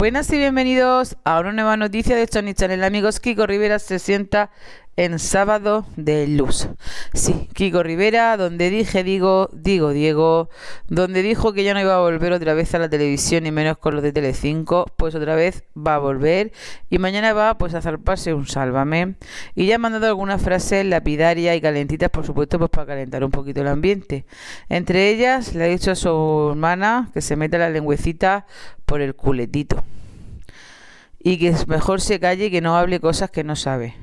Buenas y bienvenidos a una nueva noticia de Sony Channel. Amigos, Kiko Rivera se sienta en Sábado de Luz. Sí, Kiko Rivera, donde dije, digo, digo, Diego, donde dijo que ya no iba a volver otra vez a la televisión y menos con los de Telecinco, pues otra vez va a volver y mañana va pues a zarparse un sálvame. Y ya ha mandado algunas frases lapidarias y calentitas, por supuesto, pues para calentar un poquito el ambiente. Entre ellas le ha dicho a su hermana que se meta la lengüecita por el culetito y que es mejor se calle y que no hable cosas que no sabe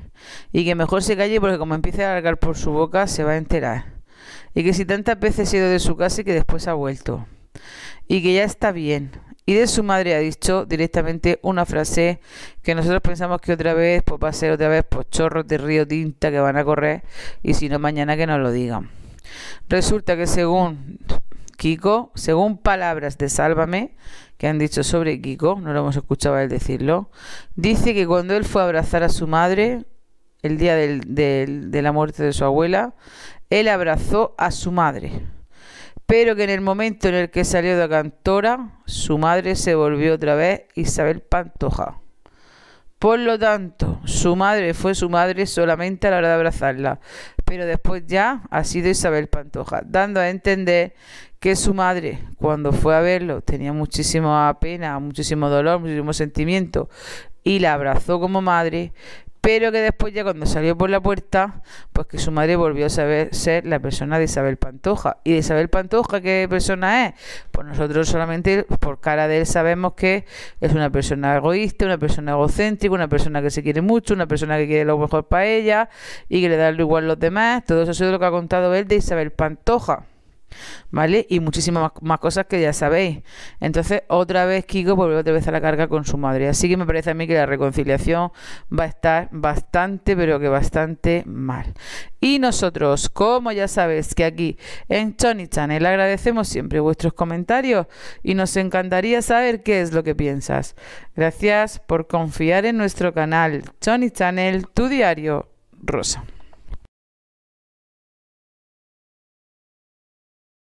y que mejor se calle porque como empiece a largar por su boca se va a enterar. Y que si tantas veces ha ido de su casa y que después ha vuelto. Y que ya está bien. Y de su madre ha dicho directamente una frase que nosotros pensamos que otra vez pues, va a ser otra vez por pues chorros de río tinta que van a correr y si no mañana que nos lo digan. Resulta que según Kiko, según palabras de Sálvame, que han dicho sobre Kiko, no lo hemos escuchado a él decirlo, dice que cuando él fue a abrazar a su madre, el día de la muerte de su abuela, él abrazó a su madre, pero que en el momento en el que salió de Cantora, su madre se volvió otra vez Isabel Pantoja. Por lo tanto, su madre fue su madre solamente a la hora de abrazarla, pero después ya ha sido Isabel Pantoja, dando a entender que su madre, cuando fue a verlo, tenía muchísima pena, muchísimo dolor, muchísimo sentimiento, y la abrazó como madre, pero que después ya cuando salió por la puerta, pues que su madre volvió a saber ser la persona de Isabel Pantoja. ¿Y de Isabel Pantoja qué persona es? Pues nosotros solamente por cara de él sabemos que es una persona egoísta, una persona egocéntrica, una persona que se quiere mucho, una persona que quiere lo mejor para ella y que le da lo igual a los demás. Todo eso es lo que ha contado él de Isabel Pantoja. ¿Vale? Y muchísimas más, cosas que ya sabéis. Entonces, otra vez Kiko vuelve otra vez a la carga con su madre. Así que me parece a mí que la reconciliación va a estar bastante, pero que bastante mal. Y nosotros, como ya sabéis que aquí en Tony Channel agradecemos siempre vuestros comentarios y nos encantaría saber qué es lo que piensas. Gracias por confiar en nuestro canal Tony Channel, tu diario rosa.